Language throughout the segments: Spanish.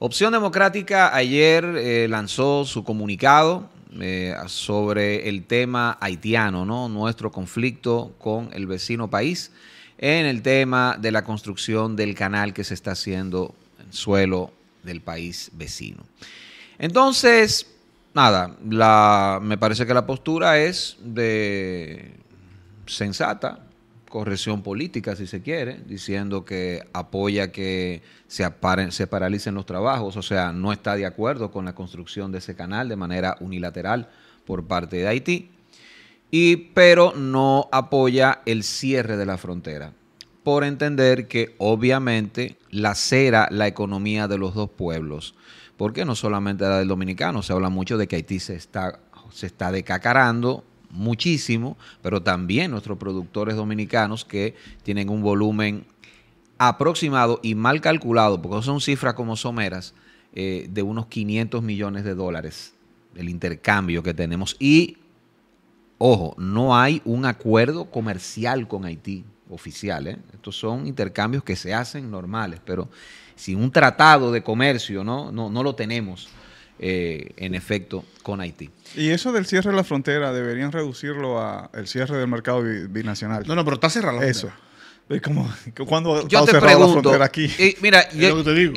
Opción Democrática ayer eh, lanzó su comunicado eh, sobre el tema haitiano, ¿no? nuestro conflicto con el vecino país en el tema de la construcción del canal que se está haciendo en suelo del país vecino. Entonces, nada, la, me parece que la postura es de sensata, corrección política, si se quiere, diciendo que apoya que se, aparen, se paralicen los trabajos, o sea, no está de acuerdo con la construcción de ese canal de manera unilateral por parte de Haití, y, pero no apoya el cierre de la frontera, por entender que obviamente lacera la economía de los dos pueblos, porque no solamente la del dominicano, se habla mucho de que Haití se está, se está decacarando muchísimo, pero también nuestros productores dominicanos que tienen un volumen aproximado y mal calculado, porque son cifras como someras, eh, de unos 500 millones de dólares, el intercambio que tenemos. Y, ojo, no hay un acuerdo comercial con Haití oficial. ¿eh? Estos son intercambios que se hacen normales, pero sin un tratado de comercio, ¿no? No, no lo tenemos. Eh, en efecto con Haití. Y eso del cierre de la frontera, deberían reducirlo al cierre del mercado binacional. No, no, pero está cerrado Eso. Como, ¿Cuándo yo la frontera aquí? y eh, mira, es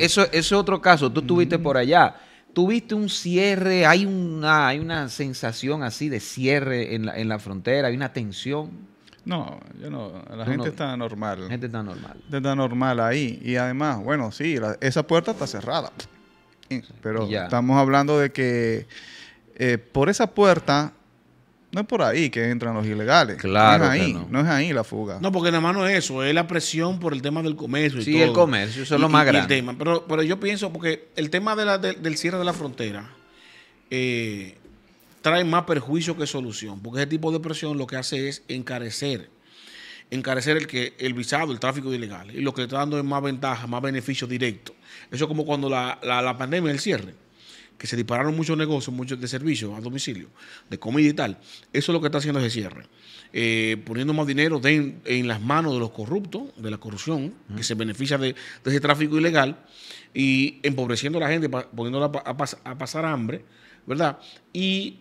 Eso, es otro caso. Tú estuviste por allá. Tuviste un cierre, hay una, hay una sensación así de cierre en la, en la frontera, hay una tensión. No, yo no. La gente está normal. La gente está normal. está normal ahí. Y además, bueno, sí, esa puerta está cerrada. Pero estamos hablando de que eh, por esa puerta no es por ahí que entran los ilegales. Claro. No es ahí, la fuga. No, porque nada más no es eso, es la presión por el tema del comercio. Y sí, el comercio, eso es lo más grande. Pero, pero yo pienso, porque el tema del cierre de la frontera eh, trae más perjuicio que solución, porque ese tipo de presión lo que hace es encarecer encarecer el, que, el visado, el tráfico ilegal. Y lo que le está dando es más ventaja, más beneficio directo. Eso es como cuando la, pandemia, el cierre, que se dispararon muchos negocios, muchos de servicios a domicilio, de comida y tal. Eso es lo que está haciendo ese cierre. Eh, poniendo más dinero en las manos de los corruptos, de la corrupción, que se beneficia de, ese tráfico ilegal, y empobreciendo a la gente, poniéndola a, pasar hambre, ¿verdad? Y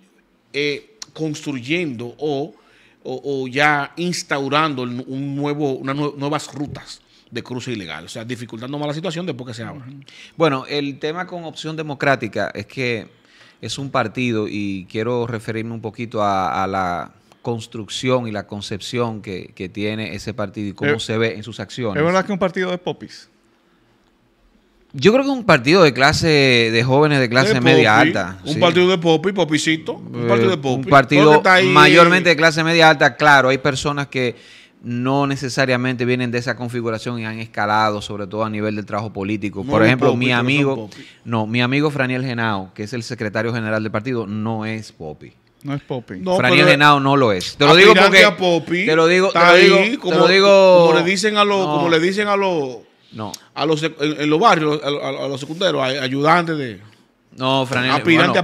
eh, construyendo o o, ya instaurando un nuevo, una, nuevas rutas de cruce ilegal, o sea, dificultando más la situación después que se abra. Bueno, el tema con opción democrática es que es un partido y quiero referirme un poquito a, la construcción y la concepción que, tiene ese partido y cómo eh, se ve en sus acciones. Es verdad que es un partido de popis. Yo creo que un partido de clase de jóvenes de clase media alta. Un partido de popi, popicito. Un eh, partido de popi. Un partido mayormente de eh, clase media alta. Claro, hay personas que no necesariamente vienen de esa configuración y han escalado, sobre todo a nivel del trabajo político. Por ejemplo, mi amigo, no, mi amigo Franiel Genao, que es el secretario general del partido, no es popi. No es popi. Franiel Genao no lo es. Te lo digo porque te lo digo, te como, digo, le dicen a los, como le dicen a los no. A los, en, los barrios, a, los secundarios, hay ayudantes de... No,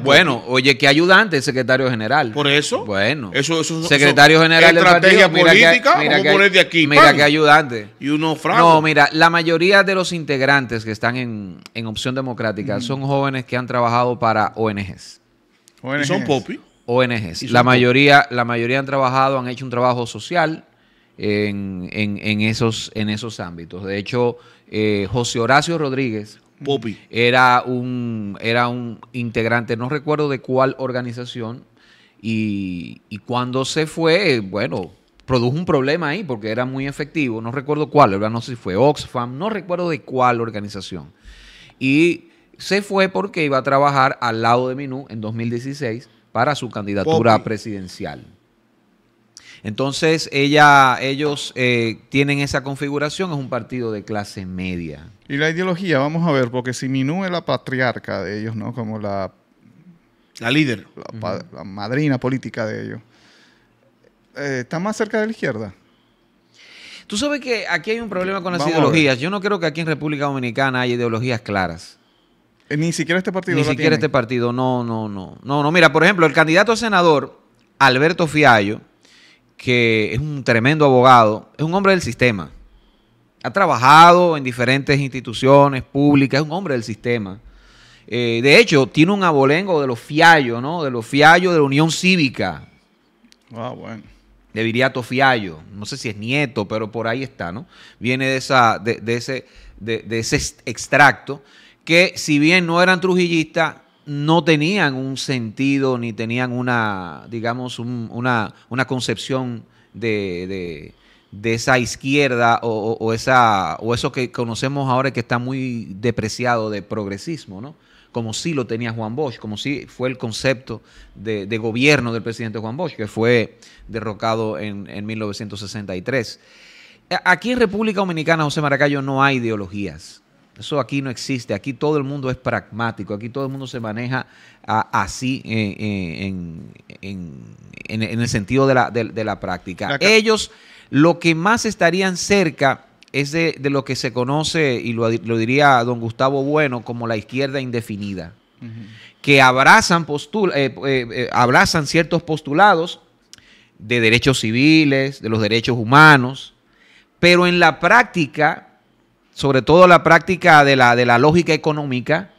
Bueno, oye, ¿qué ayudante? El secretario general. ¿Por eso? Bueno. Eso, eso secretario general estrategia política, mira que, qué ayudante. Y uno No, mira, la mayoría de los integrantes que están en, Opción Democrática mm. son jóvenes que han trabajado para ONGs. son popi. ONGs. la, mayoría, la mayoría han trabajado, han hecho un trabajo social, en, esos, en esos ámbitos. De hecho, eh, José Horacio Rodríguez Era, un, era un integrante, no recuerdo de cuál organización, y, cuando se fue, bueno, produjo un problema ahí porque era muy efectivo, no recuerdo cuál, no sé si fue Oxfam, no recuerdo de cuál organización. Y se fue porque iba a trabajar al lado de Minú en 2016 para su candidatura presidencial. Entonces, ella, ellos eh, tienen esa configuración, es un partido de clase media. Y la ideología, vamos a ver, porque si Minú es la patriarca de ellos, ¿no? Como la... La líder. La, madrina política de ellos. Eh, ¿Está más cerca de la izquierda? Tú sabes que aquí hay un problema con las ideologías. Yo no creo que aquí en República Dominicana haya ideologías claras. Eh, ni siquiera este partido. Ni siquiera este partido, no, no, no. No, no, mira, por ejemplo, el candidato a senador, Alberto Fiallo, que es un tremendo abogado, es un hombre del sistema. Ha trabajado en diferentes instituciones públicas, es un hombre del sistema. Eh, de hecho, tiene un abolengo de los fiallos, ¿no? De los fiallos de la Unión Cívica. Ah, bueno. De Viriato Fiallo. No sé si es nieto, pero por ahí está, ¿no? Viene de, esa, de, ese, de, de ese extracto que, si bien no eran trujillistas, no tenían un sentido ni tenían una, digamos, una, una, concepción de, de, esa izquierda o, esa, o eso que conocemos ahora que está muy depreciado de progresismo, ¿no? Como si lo tenía Juan Bosch, como si fue el concepto de, de gobierno del presidente Juan Bosch, que fue derrocado en, en 1963. Aquí en República Dominicana, José Maracayo, no hay ideologías eso aquí no existe. Aquí todo el mundo es pragmático. Aquí todo el mundo se maneja así eh, eh, en, el sentido de la, práctica. Ellos lo que más estarían cerca es de, lo que se conoce, y lo, diría don Gustavo Bueno, como la izquierda indefinida, que abrazan, eh, abrazan ciertos postulados de derechos civiles, de los derechos humanos, pero en la práctica sobre todo la práctica de la, de la lógica económica,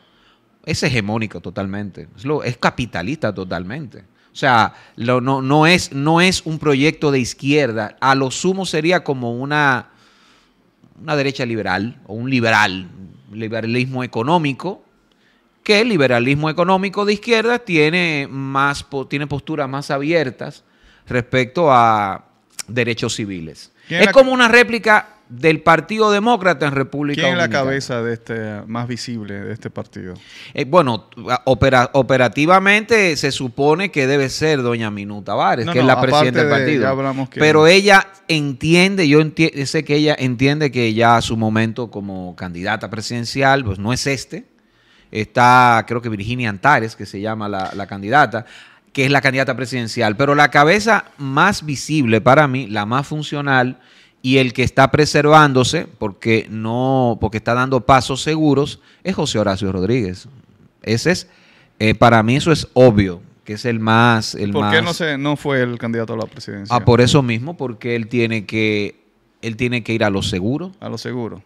es hegemónico totalmente, es, es capitalista totalmente. O sea, no, es, no es un proyecto de izquierda, a lo sumo sería como una, una derecha liberal o un liberal, liberalismo económico, que el liberalismo económico de izquierda tiene, más, tiene posturas más abiertas respecto a derechos civiles. Es como una réplica del Partido Demócrata en República ¿Quién Dominicana. ¿Quién es la cabeza de este más visible de este partido? Eh, bueno, operativamente se supone que debe ser doña Minuta Vares, que es la presidenta del partido. Pero ella entiende, yo sé que ella entiende que ya a su momento como candidata presidencial pues no es este. Está, creo que Virginia Antares, que se llama la, la candidata que es la candidata presidencial, pero la cabeza más visible para mí, la más funcional, y el que está preservándose porque no porque está dando pasos seguros es José Horacio Rodríguez. Ese es eh, para mí eso es obvio, que es el más el ¿Por qué no no fue el candidato a la presidencia? Ah, por eso mismo, porque él tiene que él tiene que ir a lo seguro. a lo seguro.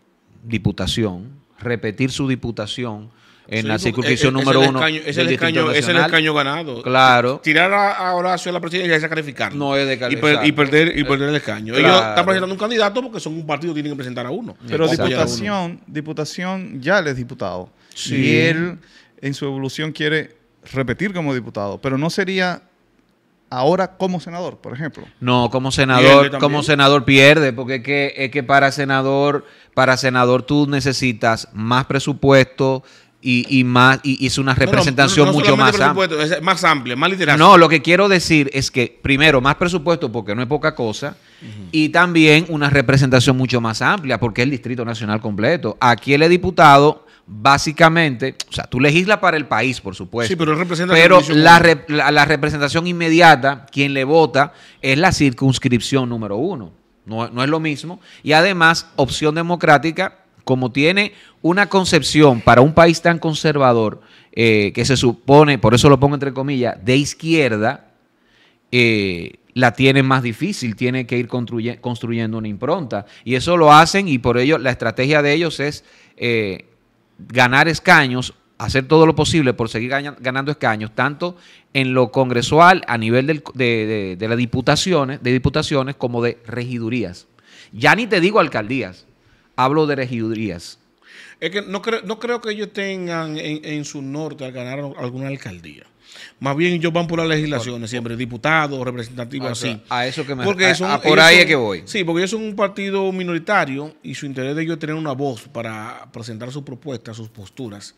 diputación, repetir su diputación en la circunscripción número uno. es, el escaño, ganado. Claro. Tirar a, Horacio a la presidencia es sacrificar. No es de y, y, perder, y perder el escaño. Ellos están presentando un candidato porque son un partido, tienen que presentar a uno. Pero diputación, diputación ya él es diputado. Y él en su evolución quiere repetir como diputado, pero no sería ahora como senador, por ejemplo. No, como senador, como senador pierde, porque es que, es que para senador, para senador tú necesitas más presupuesto, y, y más y, es una representación mucho más amplia. más amplia, más No, lo que quiero decir es que primero más presupuesto porque no es poca cosa y también una representación mucho más amplia porque es el Distrito Nacional completo. Aquí el diputado básicamente, o sea, tú legislas para el país, por supuesto. Sí, pero representa Pero la, la, representación inmediata, quien le vota, es la circunscripción número uno. No, no es lo mismo. Y además, opción democrática como tiene una concepción para un país tan conservador, eh, que se supone, por eso lo pongo entre comillas, de izquierda, eh, la tiene más difícil, tiene que ir construyendo una impronta. Y eso lo hacen y por ello la estrategia de ellos es eh, ganar escaños, hacer todo lo posible por seguir ganando escaños, tanto en lo congresual a nivel de, de las diputaciones, de diputaciones como de regidurías. Ya ni te digo alcaldías Hablo de regidurías. Es que no, creo, que ellos tengan en, su norte al ganar alguna alcaldía. Más bien ellos van por las legislaciones, siempre diputados, representativos, ah, así. A eso que me porque por ahí es que voy. Sí, porque ellos son un partido minoritario y su interés de ellos es tener una voz para presentar sus propuestas, sus posturas,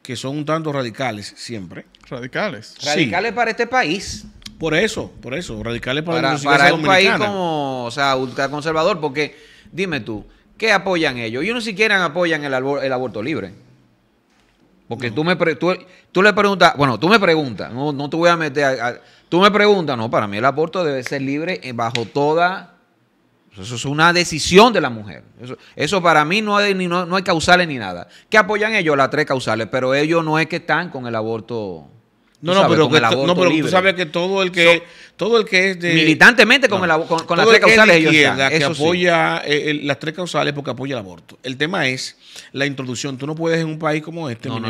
que son un tanto radicales siempre. ¿Radicales? Radicales para este país. Por eso, por eso, radicales para, para, para un país como, o sea, ultraconservador, porque dime tú, ¿Qué apoyan ellos? Ellos ni no siquiera apoyan el, aborto libre. Porque tú, me tú, le preguntas, bueno, tú me preguntas, no, te voy a meter, tú me preguntas, no, para mí el aborto debe ser libre eh, bajo toda, eso es una decisión de la mujer. Eso, para mí no hay, no, hay causales ni nada. ¿Qué apoyan ellos las tres causales, pero ellos no es que están con el aborto no, no, pero, que, no, pero tú sabes que todo el que, todo el que es de... Militantemente con, las tres causales que apoya las tres causales porque apoya el aborto. El tema es la introducción. Tú no puedes en un país como este, no, no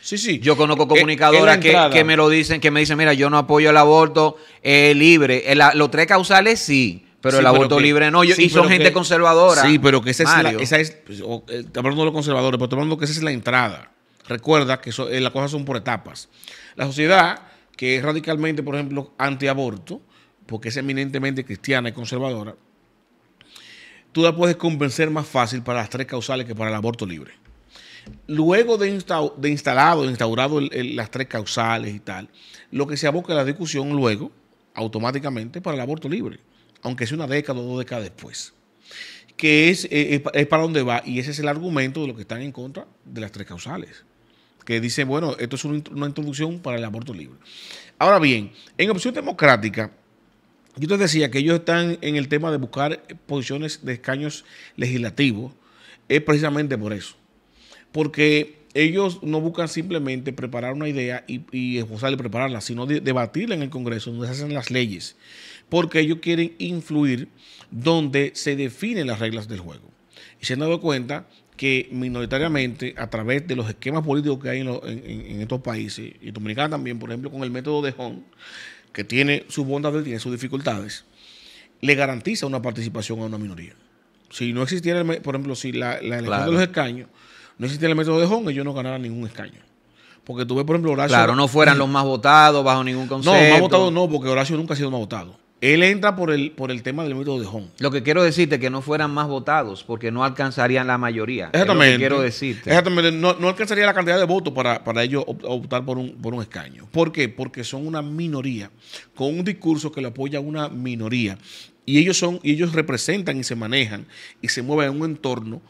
Sí, sí. Yo conozco eh, comunicadoras que, me lo dicen, que me dicen, mira, yo no apoyo el aborto eh, libre. Eh, los tres causales sí. Pero el aborto libre no. y son gente conservadora. Sí, pero que esa es la. Esa es, pues, hablando de los conservadores, pero hablando que esa es la entrada. Recuerda que eh, las cosas son por etapas. La sociedad que es radicalmente, por ejemplo, antiaborto, porque es eminentemente cristiana y conservadora, tú la puedes convencer más fácil para las tres causales que para el aborto libre. Luego de, de instalado, instaurado las tres causales y tal, lo que se aboca a la discusión luego, automáticamente, para el aborto libre, aunque sea una década o dos décadas después, que es, eh, para dónde va y ese es el argumento de los que están en contra de las tres causales que dice, bueno, esto es una, introducción para el aborto libre. Ahora bien, en opción democrática, yo te decía que ellos están en el tema de buscar posiciones de escaños legislativos, es precisamente por eso. Porque ellos no buscan simplemente preparar una idea y, y y prepararla, sino debatirla en el Congreso, donde se hacen las leyes, porque ellos quieren influir donde se definen las reglas del juego. Y se han dado cuenta que minoritariamente, a través de los esquemas políticos que hay en, estos países, y Dominicana también, por ejemplo, con el método de Hong, que tiene sus bondades, tiene sus dificultades, le garantiza una participación a una minoría. Si no existiera, por ejemplo, si la, elección de los escaños no existiera el método de Hong, ellos no ganara ningún escaño. Porque ves por ejemplo, Horacio. Claro, no fueran los más votados bajo ningún concepto. No, más votados no, porque Horacio nunca ha sido más votado. Él entra por el, por el tema del método de Home. Lo que quiero decirte es que no fueran más votados porque no alcanzarían la mayoría. Exactamente. quiero decirte. Exactamente. No, alcanzaría la cantidad de votos para, para ellos optar por un, por un escaño. ¿Por qué? Porque son una minoría con un discurso que le apoya una minoría. Y ellos, son, y ellos representan y se manejan y se mueven en un entorno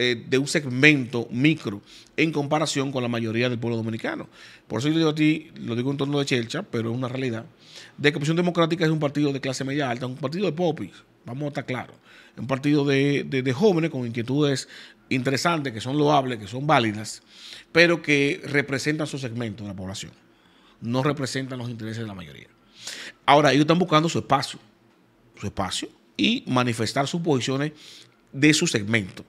eh, de un segmento micro en comparación con la mayoría del pueblo dominicano. Por eso yo digo a ti, lo digo en torno de Chelcha, pero es una realidad, de que Opción Democrática es un partido de clase media alta, un partido de popis, vamos a estar claros, un partido de, de jóvenes con inquietudes interesantes, que son loables, que son válidas, pero que representan su segmento de la población, no representan los intereses de la mayoría. Ahora, ellos están buscando su espacio, su espacio y manifestar sus posiciones de su segmento.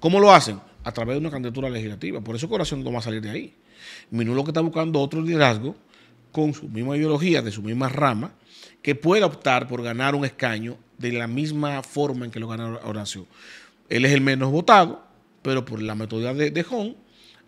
¿Cómo lo hacen? A través de una candidatura legislativa. Por eso Horacio no va a salir de ahí. Minulo que está buscando otro liderazgo con su misma ideología, de su misma rama, que pueda optar por ganar un escaño de la misma forma en que lo ganó Horacio. Él es el menos votado, pero por la metodología de, de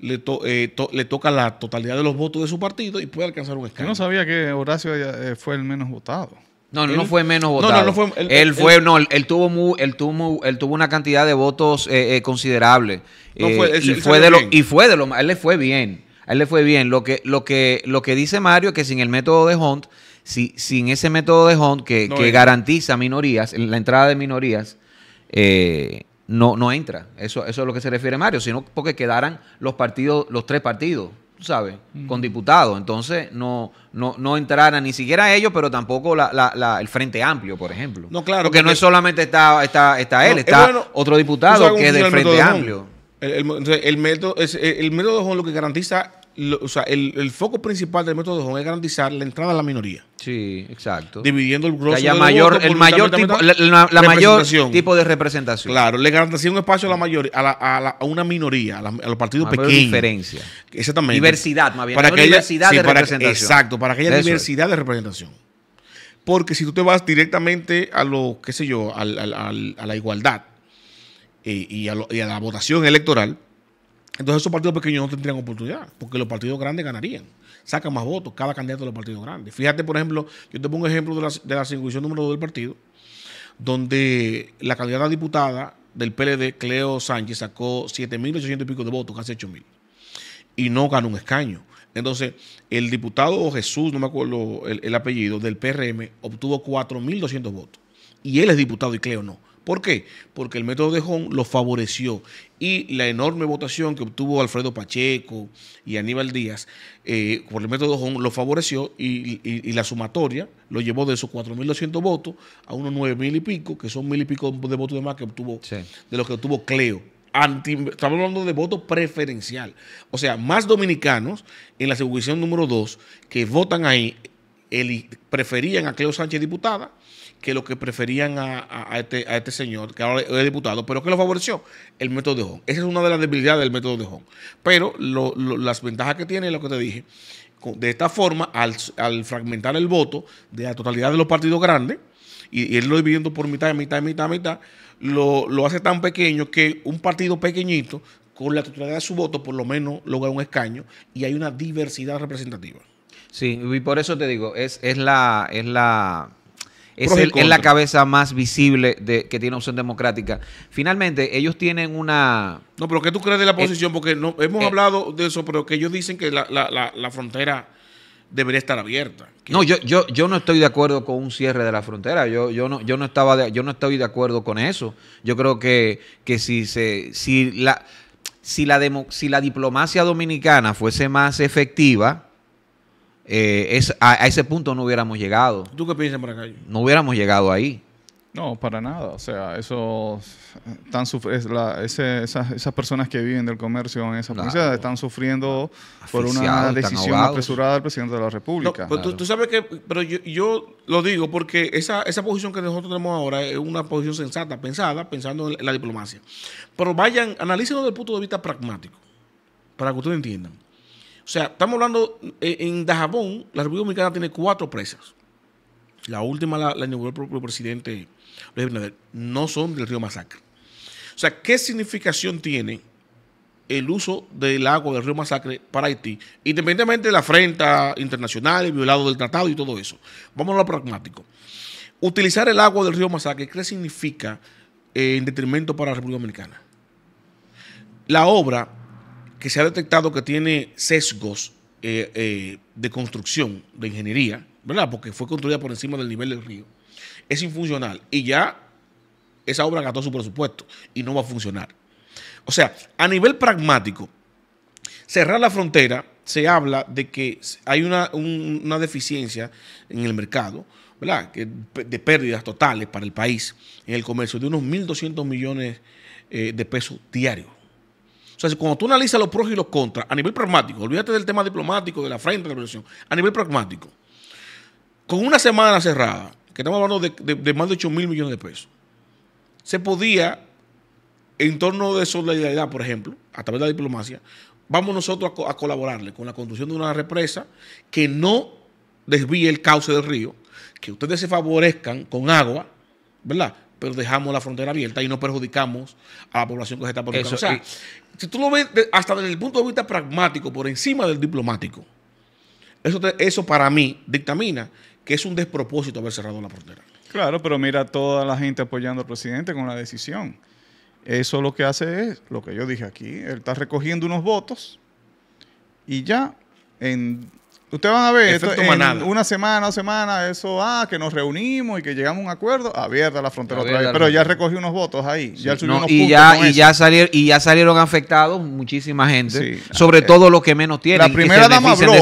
le, eh, le, toca la totalidad de los votos de su partido y puede alcanzar un escaño. Yo no sabía que Horacio eh, fue el menos votado. No, no fue menos votado. No, no, fue. Él, no, él tuvo, tuvo, él tuvo una cantidad de votos eh, eh, considerable. fue, eh, y, fue de lo, y fue de lo más. Él le fue bien. él le fue bien. Lo que, lo que, lo que dice Mario es que sin el método de Hunt, sin ese método de Hunt que, garantiza minorías, la entrada de minorías, no, no entra. Eso, eso es lo que se refiere Mario, sino porque quedaran los partidos, los tres partidos sabe sabes, con diputados. Entonces, no, no, no entraran ni siquiera ellos, pero tampoco el Frente Amplio, por ejemplo. No, claro. Porque, no es solamente está, está, está él, está otro diputado que es del Frente Amplio. El, método, es, el método lo que garantiza o sea, el, foco principal del método de Hong es garantizar la entrada a la minoría. Sí, exacto. Dividiendo el grupo mayor, el mayor tipo, la, mayor tipo de representación. Claro, le garantiza un espacio a la mayoría, a, a, una minoría, a, los partidos mayor pequeños. diferencia. Exactamente. Diversidad, más bien. Para que diversidad de representación. exacto, para que haya diversidad de representación. Porque si tú te vas directamente a lo, qué sé yo, a la igualdad eh, y a la votación electoral entonces esos partidos pequeños no tendrían oportunidad, porque los partidos grandes ganarían, sacan más votos cada candidato de los partidos grandes. Fíjate, por ejemplo, yo te pongo un ejemplo de la, de número 2 del partido, donde la candidata diputada del PLD, Cleo Sánchez, sacó 7.800 y pico de votos, casi 8.000, y no ganó un escaño. Entonces, el diputado Jesús, no me acuerdo el, el apellido, del PRM, obtuvo 4.200 votos. Y él es diputado y Cleo no. ¿Por qué? Porque el método de Jón lo favoreció y la enorme votación que obtuvo Alfredo Pacheco y Aníbal Díaz eh, por el método de Jón lo favoreció y, la sumatoria lo llevó de esos 4.200 votos a unos 9.000 y pico, que son mil y pico de votos de más que obtuvo, de los que obtuvo Cleo. estamos hablando de voto preferencial. O sea, más dominicanos en la circunscripción número 2 que votan ahí preferían a Cleo Sánchez diputada que lo que preferían este, a, este, señor, que ahora es diputado, pero que lo favoreció el método de Hong. Esa es una de las debilidades del método de Hong. Pero las ventajas que tiene es lo que te dije. De esta forma, al, fragmentar el voto de la totalidad de los partidos grandes, y, él lo dividiendo por mitad, mitad, mitad, mitad, lo, hace tan pequeño que un partido pequeñito, con la totalidad de su voto, por lo menos logra un escaño y hay una diversidad representativa. Sí, y por eso te digo, es la, es la es, la cabeza más visible de, que tiene opción democrática. Finalmente, ellos tienen una... No, pero ¿qué tú crees de la eh, posición? Porque no, hemos eh, hablado de eso, pero que ellos dicen que la, frontera debería estar abierta. No, yo, yo, yo no estoy de acuerdo con un cierre de la frontera. Yo, yo no, yo no estaba yo no estoy de acuerdo con eso. Yo creo que, que si se, si la si la, demo, si la diplomacia dominicana fuese más efectiva, eh, es, a, ese punto no hubiéramos llegado. ¿Tú qué piensas, No hubiéramos llegado ahí. No, para nada. O sea, eso están esas, personas que viven del comercio en esa provincia están sufriendo por una decisión apresurada del presidente de la República. pero tú, sabes que, pero yo, lo digo porque esa, esa posición que nosotros tenemos ahora es una posición sensata, pensada, pensando en la, diplomacia. Pero vayan, analícenlo desde el punto de vista pragmático, para que ustedes entiendan. O sea, estamos hablando eh, en Dajabón, la República Dominicana tiene cuatro presas. La última la, inauguró el propio presidente Luis Abinader. No son del río Masacre. O sea, ¿qué significación tiene el uso del agua del río Masacre para Haití, independientemente de la afrenta internacional, el violado del tratado y todo eso. Vamos a lo pragmático. Utilizar el agua del río Masacre, ¿qué significa eh, en detrimento para la República Dominicana? La obra que se ha detectado que tiene sesgos eh, eh, de construcción, de ingeniería, ¿verdad? Porque fue construida por encima del nivel del río, es infuncional y ya esa obra gastó su presupuesto y no va a funcionar. O sea, a nivel pragmático, cerrar la frontera se habla de que hay una, una deficiencia en el mercado, ¿verdad? de pérdidas totales para el país en el comercio de unos 1.200 millones eh, de pesos diarios. O sea, cuando tú analizas los pros y los contras a nivel pragmático, olvídate del tema diplomático, de la frente de la revolución, a nivel pragmático, con una semana cerrada, que estamos hablando de, más de 8 mil millones de pesos, se podía, en torno de solidaridad, por ejemplo, a través de la diplomacia, vamos nosotros a, a colaborarle con la construcción de una represa que no desvíe el cauce del río, que ustedes se favorezcan con agua, ¿verdad? pero dejamos la frontera abierta y no perjudicamos a la población que se está poniendo. O sea, si tú lo ves hasta desde el punto de vista pragmático, por encima del diplomático, eso, eso para mí dictamina que es un despropósito haber cerrado la frontera. Claro, pero mira toda la gente apoyando al presidente con la decisión. Eso lo que hace es lo que yo dije aquí. Él está recogiendo unos votos y ya en Ustedes van a ver, una semana, dos semanas, eso, ah, que nos reunimos y que llegamos a un acuerdo, abierta la frontera otra vez. Pero ya recogí unos votos ahí, ya subió unos y ya, y ya, salieron, y ya salieron afectados muchísima gente, sobre eh, todo los que menos tienen. La primera dama habló,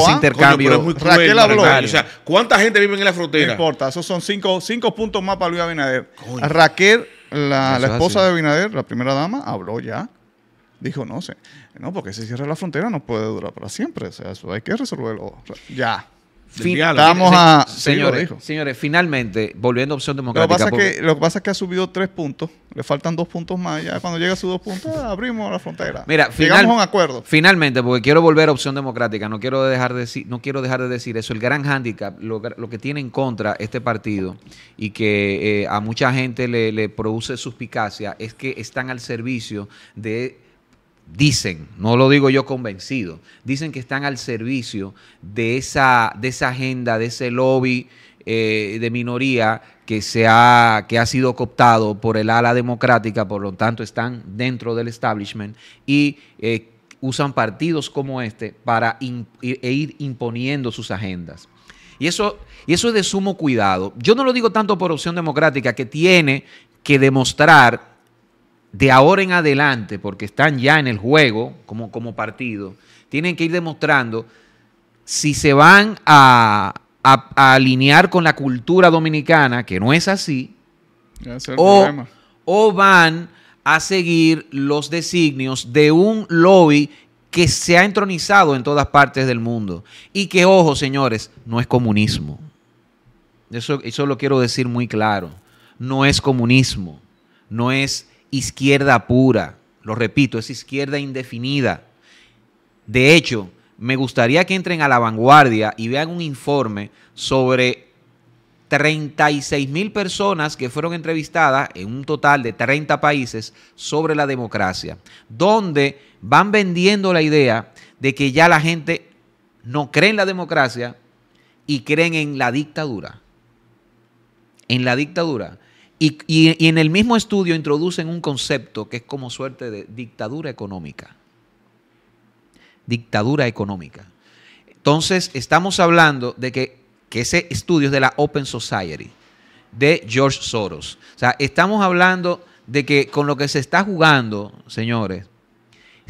habló. O sea, ¿cuánta gente vive en la frontera? No importa, esos son cinco, cinco puntos más para Luis Abinader. Raquel, la, esposa de Abinader, la primera dama, habló ya dijo, no sé, no, porque si cierra la frontera no puede durar para siempre, o sea, eso hay que resolverlo ya. Finalmente. a... Señores, señores, finalmente, volviendo a opción democrática. Lo que, pasa es que, lo ha subido tres puntos, le faltan dos puntos más, ya cuando llega a sus dos puntos abrimos la frontera. Mira, llegamos a un acuerdo. Finalmente, porque quiero volver a opción democrática, no quiero dejar de decir, no quiero dejar de decir eso, el gran hándicap, lo, que tiene en contra este partido y que eh, a mucha gente le produce suspicacia es que están al servicio de dicen, no lo digo yo convencido, dicen que están al servicio de esa, de esa agenda, de ese lobby eh, de minoría que, se ha, que ha sido cooptado por el ala democrática, por lo tanto están dentro del establishment y eh, usan partidos como este para e, e ir imponiendo sus agendas. Y eso, y eso es de sumo cuidado. Yo no lo digo tanto por opción democrática, que tiene que demostrar de ahora en adelante, porque están ya en el juego como, como partido, tienen que ir demostrando si se van a, alinear con la cultura dominicana, que no es así, o, van a seguir los designios de un lobby que se ha entronizado en todas partes del mundo. Y que, ojo, señores, no es comunismo. Eso, eso lo quiero decir muy claro. No es comunismo. No es izquierda pura. Lo repito, es izquierda indefinida. De hecho, me gustaría que entren a la vanguardia y vean un informe sobre 36 mil personas que fueron entrevistadas en un total de 30 países sobre la democracia, donde van vendiendo la idea de que ya la gente no cree en la democracia y creen en la dictadura. En la dictadura. Y, en el mismo estudio introducen un concepto que es como suerte de dictadura económica. Dictadura económica. Entonces, estamos hablando de que, ese estudio es de la Open Society, de George Soros. O sea, estamos hablando de que con lo que se está jugando, señores,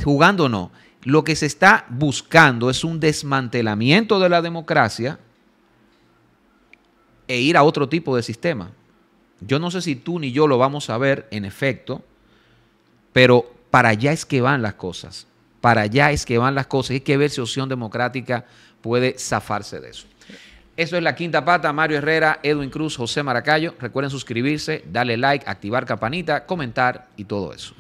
jugando no, lo que se está buscando es un desmantelamiento de la democracia e ir a otro tipo de sistema. Yo no sé si tú ni yo lo vamos a ver en efecto, pero para allá es que van las cosas. Para allá es que van las cosas. Hay que ver si opción democrática puede zafarse de eso. Eso es la quinta pata. Mario Herrera, Edwin Cruz, José Maracayo. Recuerden suscribirse, darle like, activar campanita, comentar y todo eso.